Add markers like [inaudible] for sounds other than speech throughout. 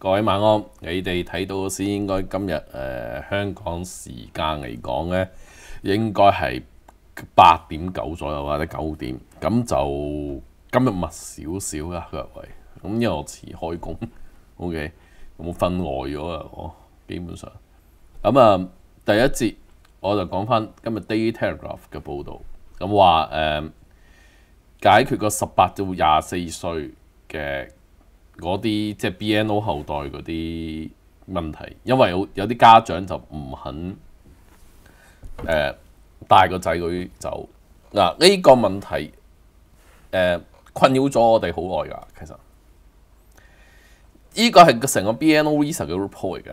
各位晚安，你哋睇到先，应该今日诶香港时间嚟讲咧，应该系八点九左右或者九点，咁就今日密少少啦，各位。咁又迟开工，[laughs] OK？咁我分外咗啊？我基本上咁啊。第一節我就講翻今日《Daily Telegraph》嘅報導，咁話誒解決個十八到廿四歲嘅嗰啲即系 BNO 後代嗰啲問題，因為有有啲家長就唔肯誒帶個仔女走嗱呢個問題誒困擾咗我哋好耐噶，其實呢個係成個 BNO s e a report 嘅。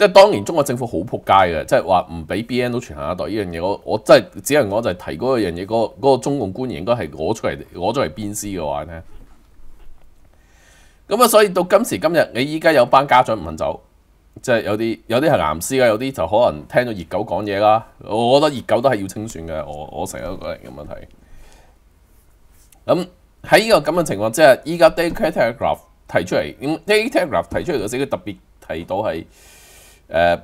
即係當年中國政府好撲街嘅，即係話唔俾 B N 都傳下一代呢樣嘢。我我真係只係我就提嗰樣嘢，嗰嗰個中共官員應該係攞出嚟攞出嚟鞭屍嘅話咧。咁啊，所以到今時今日，你依家有班家長唔肯走，即係有啲有啲係牙師啦，有啲就可能聽咗熱狗講嘢啦。我覺得熱狗都係要清算嘅。我我成都覺得咁樣題。咁喺呢個咁嘅情況，即下，依家 day Telegraph 提出嚟，day Telegraph 提出嚟嗰時，佢特別提到係。誒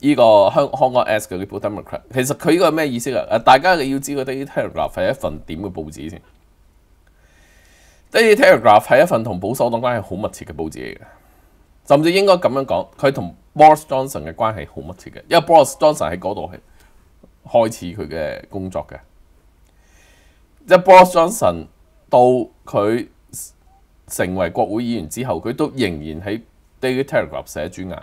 依個香香港嘅 r e m o r t e r 其實佢依個咩意思啊？誒，大家你要知道 Daily Telegraph 係一份點嘅報紙先。Daily Telegraph 係一份同保守黨關係好密切嘅報紙嚟嘅，甚至應該咁樣講，佢同 Boris Johnson 嘅關係好密切嘅，因為 Boris Johnson 喺嗰度係開始佢嘅工作嘅。即系 Boris Johnson 到佢成為國會議員之後，佢都仍然喺 Daily Telegraph 寫主眼。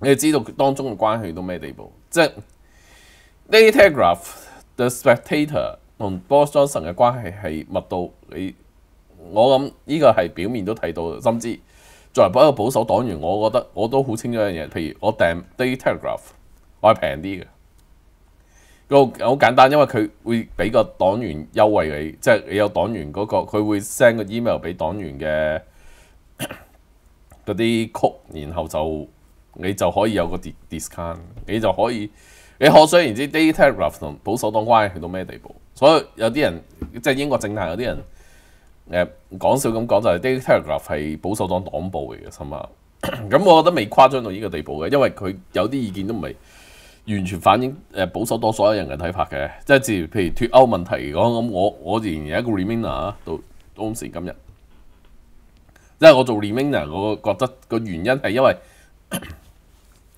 你哋知道當中嘅關係到咩地步？即係《d a y Telegraph》、《The Spectator》同《Boston》嘅關係係密到你。我諗呢個係表面都睇到，甚至作為一個保守黨員，我覺得 [laughs] 我都好清楚一樣嘢。譬如我訂《d a y Telegraph》，我係平啲嘅。個好簡單，因為佢會俾個黨員優惠你，即係你有黨員嗰個，佢會 send 個 email 俾黨員嘅 [coughs] 嗰啲曲，然後就。你就可以有個 d i s c o u n t 你就可以，你可想而知 d a y Telegraph 同保守黨關係去到咩地步，所以有啲人即係英國政壇有啲人誒講笑咁講就係 d a y Telegraph 係保守黨黨部嚟嘅，什麼？[coughs] 咁我覺得未誇張到呢個地步嘅，因為佢有啲意見都唔係完全反映誒保守黨所有人嘅睇法嘅，即係例如譬如脱歐問題嚟講，咁我我自然有一個 reminder 啊，到當時今日，因係我做 reminder，我覺得個原因係因為。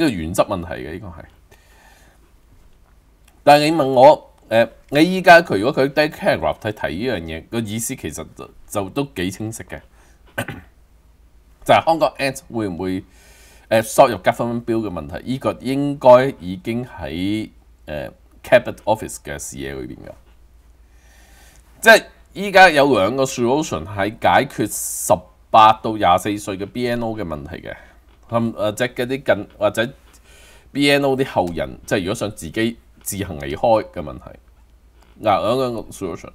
呢个原则问题嘅，呢个系。但系你问我，诶，你依家佢如果佢 d e c a g r a h 睇睇呢样嘢，个意思其实就就都几清晰嘅。[coughs] 就系香港 at 会唔会诶，收入加分标嘅问题，呢个应该已经喺诶 cabinet office 嘅视野里边噶。即系依家有两个 solution 係解决十八到廿四岁嘅 BNO 嘅问题嘅。同或者嗰啲近或者 BNO 啲後人，即系如果想自己自行離開嘅問題，嗱兩個 solution，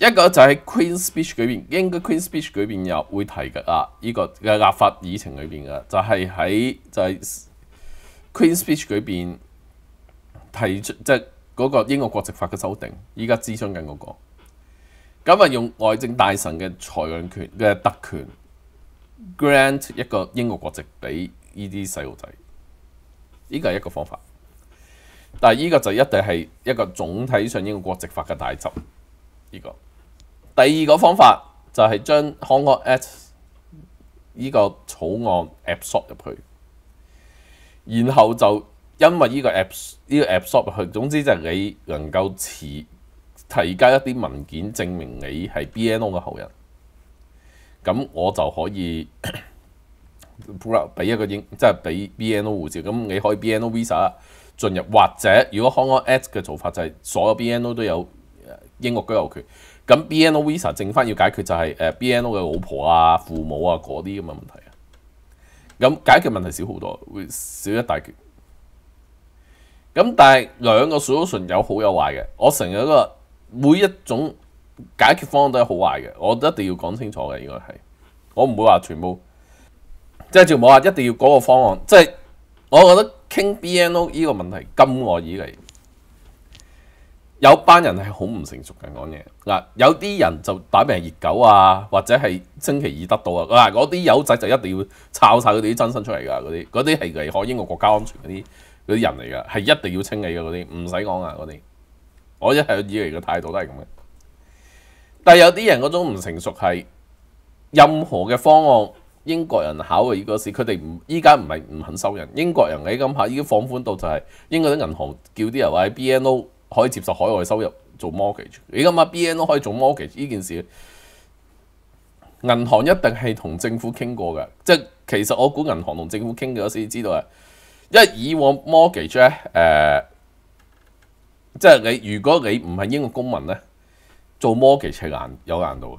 一個就喺 Queen Speech 嗰邊，應該 Queen Speech 嗰邊有會提嘅啊，依個嘅立法議程裏邊嘅，就係喺就係 Queen Speech 嗰邊提出，即係嗰個英國國籍法嘅修訂，依家諮詢緊嗰個，今日用外政大臣嘅裁權權嘅特權。grant 一个英国国籍俾呢啲细路仔，呢个系一个方法，但系呢个就一定系一个总体上英国国籍法嘅大执。呢个第二个方法就系将 Hong Kong Act 呢个草案 a b s o r 入去，然后就因为呢个 abs 呢个 a b s o r 入去，总之就你能够似提交一啲文件证明你系 BNO 嘅后人。咁我就可以 [coughs] 俾一個英，即係俾 BNO 護照，咁你可以 BNO Visa 進入，或者如果 Hong Kong Act 嘅做法就係所有 BNO 都有英國居留權，咁 BNO Visa 剩翻要解決就係 BNO 嘅老婆啊、父母啊嗰啲咁嘅問題啊，咁解決問題少好多，會少一大截。咁但係兩個 solution 有好有壞嘅，我成日話每一種。解决方案都係好坏嘅，我一定要讲清楚嘅。应该系我唔会话全部即系，就冇话一定要嗰个方案。即系我觉得倾 B N O 呢个问题，今我以嚟有班人系好唔成熟嘅讲嘢嗱。有啲人就打明熱热狗啊，或者系星期二得到啊嗱。嗰啲友仔就一定要抄晒佢哋啲真身出嚟噶。嗰啲嗰啲系危害英国国家安全嗰啲嗰啲人嚟噶，系一定要清理嘅嗰啲，唔使讲啊。嗰啲我一向以嚟嘅态度都系咁嘅。但有啲人嗰种唔成熟系，任何嘅方案英国人考嘅嗰时，佢哋唔依家唔系唔肯收人。英国人你咁下已经放宽到就系，英国啲银行叫啲人话喺 B N O 可以接受海外收入做 mortgage。你咁啊，B N O 可以做 mortgage 呢件事，银行一定系同政府倾过嘅。即系其实我估银行同政府倾嘅先时知道啊，因为以往 mortgage 咧，诶，即系你如果你唔系英国公民咧。做 m o r t g a g e 係難有難度嘅，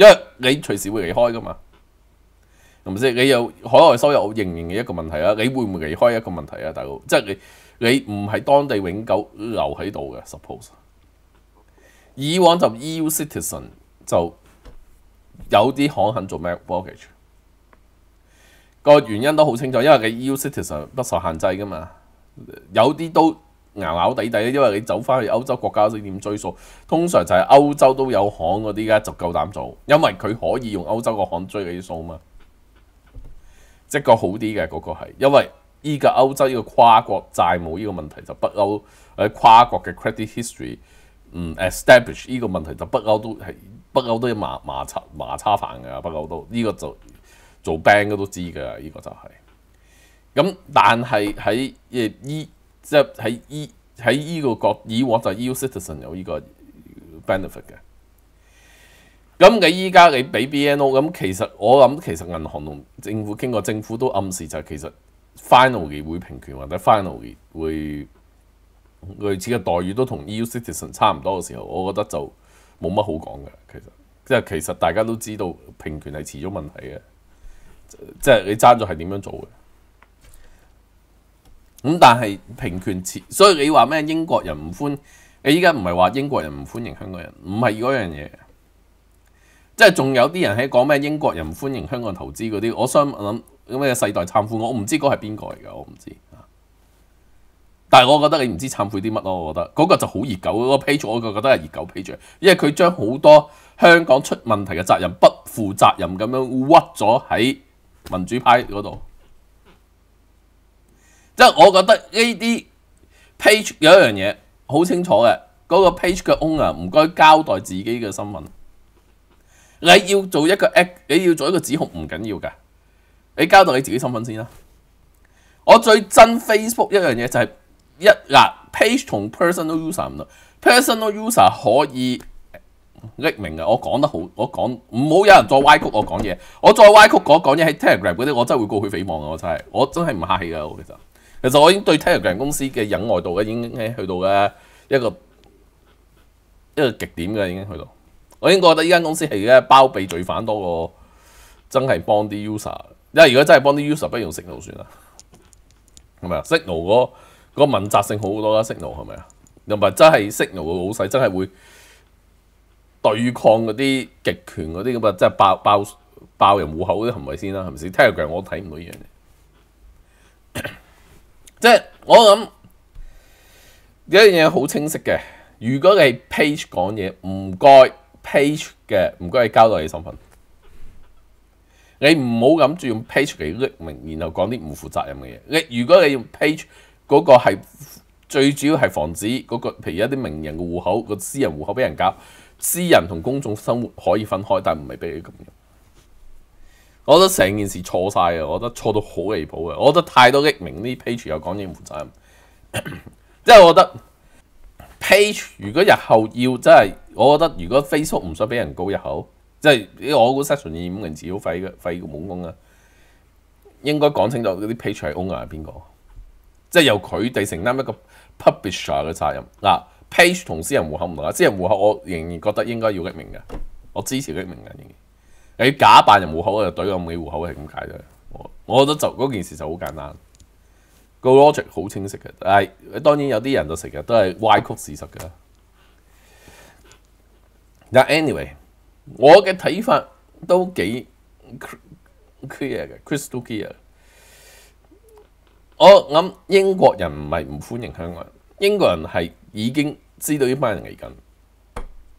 因為你隨時會離開噶嘛，係咪先？你有海外收入仍然嘅一個問題啊，你會唔會離開一個問題啊？大佬，即係你你唔係當地永久留喺度嘅，suppose。以往就 EU citizen 就有啲行肯做咩 o a c g a g e 個原因都好清楚，因為你 EU citizen 不受限制噶嘛，有啲都。咬咬地地，因為你走翻去歐洲國家先點追數，通常就係歐洲都有行嗰啲噶，就夠膽做，因為佢可以用歐洲個行追你啲數嘛，即個好啲嘅嗰個係，因為依個歐洲依個跨國債務依個問題就不歐喺跨國嘅 credit history 嗯 establish 依個問題就不歐都係不歐都麻麻叉麻叉飯㗎，不歐都依個就做 bank 都知㗎，依個就係咁，但係喺誒依。即喺依喺依個角，以往就 EU citizen 有依個 benefit 嘅。咁你依家你俾 BNO 咁，其實我諗其實銀行同政府經過政府都暗示就其實 finally 會平權或者 finally 會類似嘅待遇都同 EU citizen 差唔多嘅時候，我覺得就冇乜好講嘅。其實即係其實大家都知道平權係遲早問題嘅，即係你爭咗係點樣做嘅？咁但係平權前，所以你話咩英國人唔歡？你依家唔係話英國人唔歡迎香港人，唔係嗰樣嘢。即係仲有啲人喺講咩英國人唔歡迎香港投資嗰啲。我想我諗咩世代慚悔，我唔知嗰係邊個嚟㗎，我唔知。但係我覺得你唔知慚悔啲乜咯。我覺得嗰個就好熱狗嗰個 page，我覺得係熱狗 page，因為佢將好多香港出問題嘅責任、不負責任咁樣屈咗喺民主派嗰度。即係我覺得呢啲 page 有一樣嘢好清楚嘅，嗰個 page 嘅 owner 唔該交代自己嘅身份。你要做一個 a 你要做一個指控唔緊要㗎，你交代你自己身份先啦。我最憎 Facebook 一樣嘢就係一嗱 page 同 personal user 唔同，personal user 可以匿名嘅。我講得好，我講唔好有人再歪曲我講嘢。我再歪曲我講嘢喺 Telegram 嗰啲，我真係會告去緋聞嘅。我真係我真係唔客氣㗎，我其實～其实我已经对 Telegram 公司嘅忍耐度咧，已经去到嘅一个一个极点噶，已经去到。我已经觉得呢间公司系咧包庇罪犯多过真系帮啲 user。因为如果真系帮啲 user，不如食脑算啦。系咪啊？Signal 嗰个个问责性好好多啦。Signal 系咪啊？又唔系真系 Signal 好細，真系会对抗嗰啲极权嗰啲咁啊！即系爆爆爆人户口啲行为先啦，系咪先？Telegram 我睇唔到嘢。即系我谂有一样嘢好清晰嘅，如果你 page 讲嘢，唔该 page 嘅，唔该你交代你身份，你唔好谂住用 page 嚟匿名，然后讲啲唔负责任嘅嘢。你如果你用 page 嗰个系最主要系防止嗰个，譬如一啲名人嘅户口个私人户口俾人搞，私人同公众生活可以分开，但唔系俾你咁用。我覺得成件事錯晒啊！我覺得錯到好離譜啊！我覺得太多匿名啲 page 又講應負責任，[coughs] 即係我覺得 page 如果日後要真係，我覺得如果 Facebook 唔想俾人告日好，即係我個 session 二五零字好廢嘅，廢個滿工啊！應該講清楚嗰啲 page 係 owner 係邊個，即係由佢哋承擔一個 publisher 嘅責任嗱。page 同私人户口唔同啊，私人户口我仍然覺得應該要匿名嘅，我支持匿名嘅。你假扮人冇口，又懟咁幾户口，係咁解啫。我我得就嗰件事就好簡單，個 logic 好清晰嘅。但係當然有啲人就成日都係歪曲事實嘅。但 anyway，我嘅睇法都幾 clear 嘅，crystal clear。我諗英國人唔係唔歡迎香港，人，英國人係已經知道呢班人嚟緊。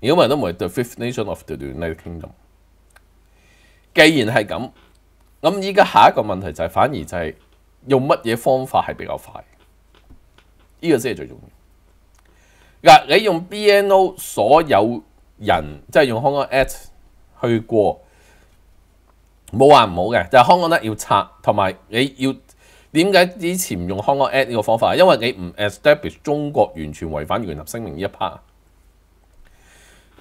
如果唔係都唔係 The Fifth Nation of the United Kingdom。既然系咁，咁依家下一个问题就系，反而就系用乜嘢方法系比较快？呢个先系最重要。嗱，你用 BNO 所有人即系用康安 at 去过，冇话唔好嘅，就康安 g t 要拆，同埋你要点解之前唔用康安 at 呢个方法？因为你唔 establish 中国，完全违反聯合聲声明一 part。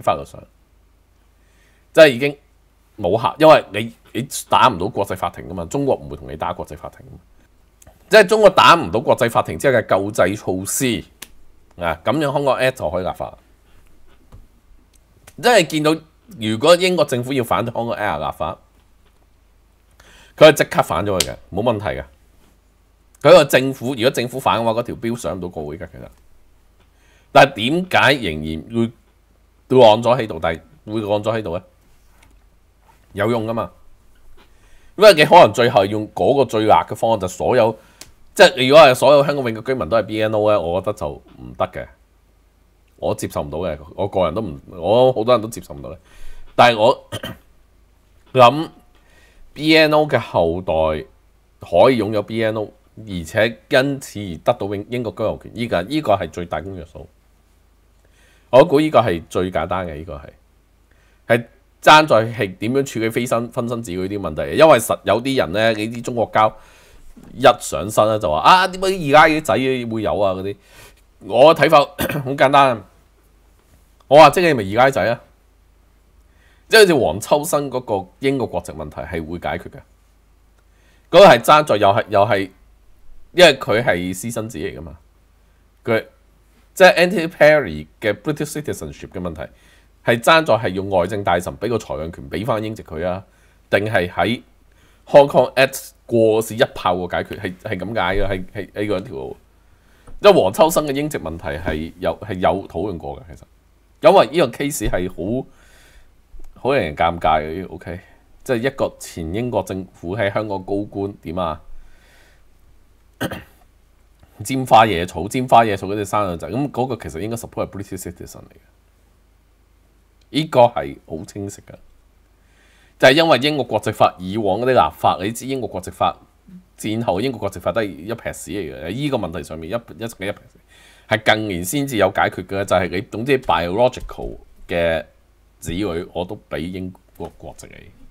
法律上，即系已经冇客，因为你你打唔到國際法庭噶嘛，中國唔會同你打國際法庭即系中國打唔到國際法庭之後嘅救濟措施啊，咁樣香港 Act 就可以立法。即系見到，如果英國政府要反咗香港 Act 立法，佢系即刻反咗佢嘅，冇問題嘅。佢個政府如果政府反嘅話，嗰條標上唔到國會嘅，其實。但係點解仍然會？按咗喺度，但系會按咗喺度咧，有用噶嘛？因为你可能最後用嗰個最辣嘅方案，就所有即系如果係所有香港永嘅居民都係 BNO 咧，我覺得就唔得嘅，我接受唔到嘅，我個人都唔，我好多人都接受唔到咧。但系我 [coughs] 諗 BNO 嘅後代可以擁有 BNO，而且因此而得到永英國居留權，依个依個係最大公約數。我估呢個係最簡單嘅，呢個係係爭在係點樣處理非身分身子嗰啲問題。因為實有啲人咧，你知中國交一上身咧就話啊，點解二家嘅仔會有啊嗰啲？我睇法 [coughs] 好簡單，我話即係咪二家仔啊？即係好似黃秋生嗰個英國國籍問題係會解決嘅。嗰個係爭在又係又係，因為佢係私生子嚟噶嘛，佢。即係 Antony Perry 嘅 British citizenship 嘅問題，係爭在係用外政大臣俾個裁量權俾翻英籍佢啊，定係喺 Hong Kong Act 過是一炮個解決，係係咁解嘅，係係呢個條路。即係黃秋生嘅英籍問題係有係有討論過嘅，其實，因為呢個 case 係好好令人尷尬嘅，OK，即係一個前英國政府喺香港高官點啊？沾花野草，沾花野草嗰啲生咗仔，咁嗰個其實應該 support 系 British citizen 嚟嘅，呢個係好清晰嘅。就係因為英國國籍法以往嗰啲立法，你知英國國籍法戰後英國國籍法都係一撇屎嚟嘅。依個問題上面一一直嘅一撇屎，係近年先至有解決嘅，就係你總之 biological 嘅子女我都俾英國國籍你。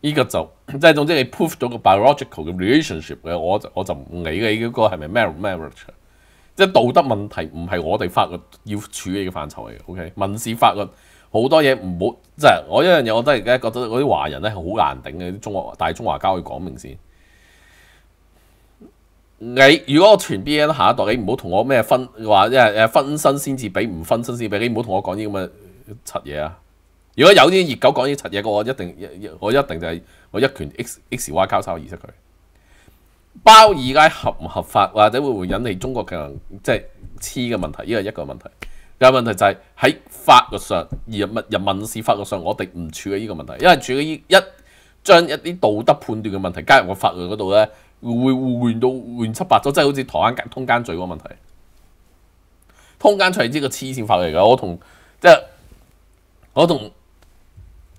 呢個就即係總之，[coughs] 你 prove 咗個 biological 嘅 relationship 嘅，我我就唔理你嗰個係咪 marriage，即係道德問題唔係我哋法律要處理嘅範疇嚟嘅。OK，民事法律好多嘢唔好，即係我一樣嘢，我都而家覺得嗰啲華人咧係好難頂嘅，中國大中華交去講明先。你如果我傳 B N，下一代你唔好同我咩分話，即係誒分身先至俾，唔分身先俾，你唔好同我講啲咁嘅柒嘢啊！如果有啲熱狗講啲柒嘢，我一定，我一定就係我一拳 x x y 交手而識佢。包二奶合唔合法，或者會唔會引起中國強即係黐嘅問題？依係一個問題。第問題就係喺法律上，而民人民事法律上，我哋唔處理呢個問題，因為處理一將一啲道德判斷嘅問題加入我法律嗰度咧，會換到亂七八糟，即係好似台灣通奸罪嗰個問題。通奸罪呢個黐線法律嚟嘅，我同即係我同。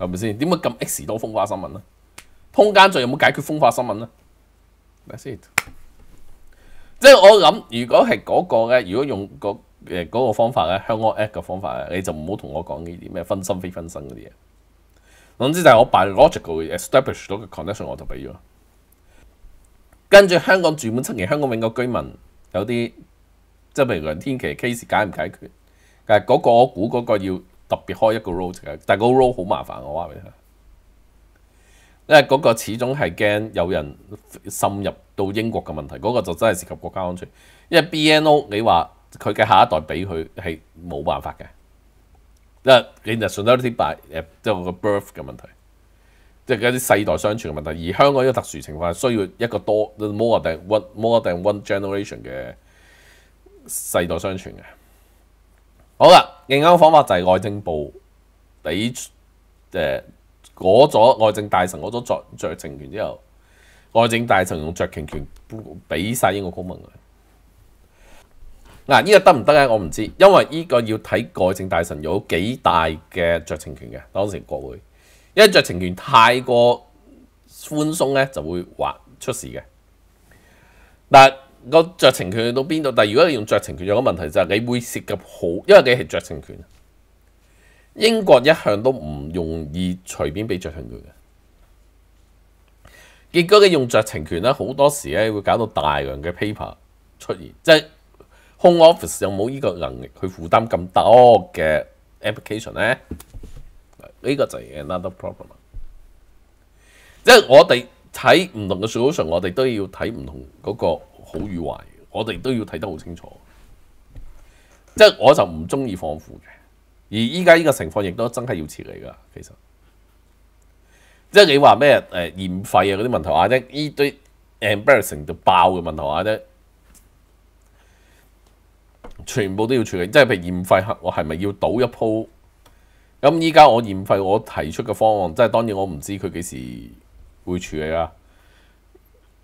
系咪先？点解咁 X 多风化新闻呢？通奸罪有冇解决风化新闻 t 即系我谂，如果系嗰个咧，如果用嗰诶个方法咧，香港 App 嘅方法咧，你就唔好同我讲呢啲咩分身非分身嗰啲嘢。总之就系我 b o logical establish 到嘅 condition 我就俾咗。跟住香港住满七年香港永嘅居民有啲，即系譬如梁天琪 case 解唔解决？诶，嗰个我估嗰个要。特别开一个 road 嘅，但系个 road 好麻烦，我话俾你听，因为嗰个始终系惊有人渗入到英国嘅问题，嗰个就真系涉及国家安全。因为 BNO 你话佢嘅下一代俾佢系冇办法嘅，即系你就顺多 by 诶，即系个 birth 嘅问题，即系嗰啲世代相传嘅问题。而香港呢个特殊情况系需要一个多 more than one more than one generation 嘅世代相传嘅。好啦，另一個方法就係外政部俾誒攞咗外政大臣攞咗酌著權權之後，外政大臣用酌情權俾曬呢國公民嘅。嗱，呢個得唔得咧？我唔知，因為呢個要睇外政大臣有幾大嘅酌情權嘅。當時國會，因為酌情權太過寬鬆咧，就會話出事嘅。但个酌情权去到边度？但系如果你用酌情权，有个问题就系你会涉及好，因为你系酌情权。英国一向都唔容易随便俾酌情权嘅，结果你用酌情权咧，好多时咧会搞到大量嘅 paper 出现，即系 home office 有冇呢个能力去负担咁多嘅 application 咧？呢个就系 another problem。即为我哋睇唔同嘅 solution，我哋都要睇唔同嗰个。好与坏，我哋都要睇得好清楚。即系我就唔中意放虎嘅，而依家依个情况亦都真系要处理噶。其实，即系你话咩诶验费啊嗰啲问题话啫，依堆 embarrassing 到爆嘅问题啊，啫，全部都要处理。即系譬如验肺，我系咪要倒一铺？咁依家我验肺，我提出嘅方案，即系当然我唔知佢几时会处理啊。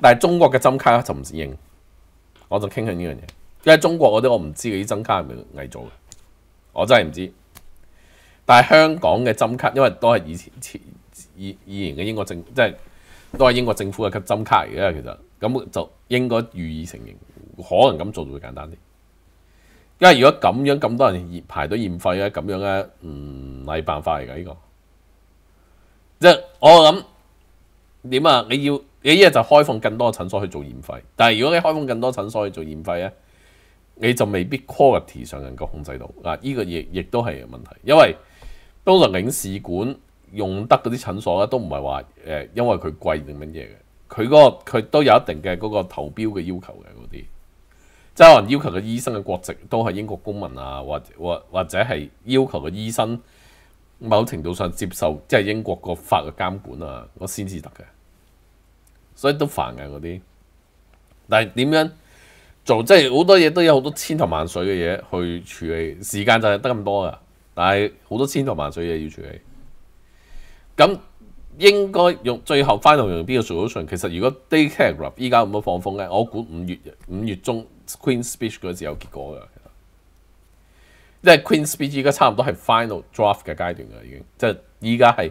但系中国嘅针卡就唔認，我就倾向呢样嘢。因为中国嗰啲我唔知嗰啲针卡系咪伪造嘅，我真系唔知。但系香港嘅针卡，因为都系以前以以前嘅英国政，即系都系英国政府嘅針针卡嚟嘅，其实咁就应该予以承认。可能咁做会简单啲，因为如果咁样咁多人排队验费咧，咁样咧唔系办法嚟㗎。呢个。即系我谂点啊？你要。你一日就开放更多诊所去做验肺，但系如果你开放更多诊所去做验肺咧，你就未必 quality 上能够控制到啊。依个亦亦都系问题，因为通常领事馆用得嗰啲诊所咧，都唔系话诶，因为佢贵定乜嘢嘅。佢嗰个佢都有一定嘅嗰个投标嘅要求嘅嗰啲，即系能要求嘅医生嘅国籍都系英国公民啊，或或或者系要求嘅医生某程度上接受即系英国个法嘅监管啊，我先至得嘅。所以都煩嘅嗰啲，但係點樣做？即係好多嘢都有好多千頭萬緒嘅嘢去處理，時間就係得咁多噶。但係好多千頭萬緒嘢要處理，咁應該用最後 final 用邊個 solution？其實如果 daycare 依家咁乜放風咧，我估五月五月中 Queen speech 嗰時有結果㗎。即係 Queen speech 依家差唔多係 final draft 嘅階段㗎，已經即係依家係。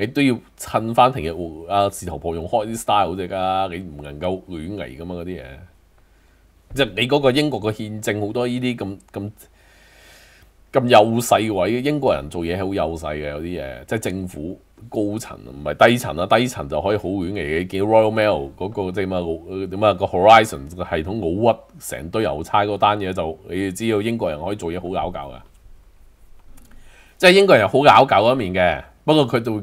你都要趁翻平日阿士頭婆用開啲 style 啫㗎，你唔能夠亂嚟㗎嘛嗰啲嘢。即係你嗰個英國嘅憲政好多呢啲咁咁咁幼細位英國人做嘢係好幼細嘅有啲嘢，即係政府高層唔係低層啊，低層就可以好亂嚟嘅。見 Royal Mail 嗰個即係點啊？點啊？個 Horizon 個系統好屈，成堆郵差嗰單嘢就你知道英國人可以做嘢好咬搞㗎。即係英國人好咬搞一面嘅，不過佢就。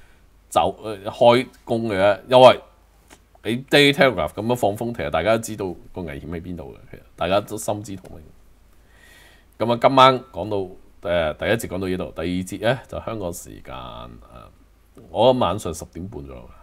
走誒開工嘅，因為你 data y e e l g r p h 咁樣放風，其實大家都知道個危險喺邊度嘅，其實大家都心知肚明。咁啊，今晚講到誒第一節講到呢度，第二節咧就香港時間啊，我晚上十點半左啦。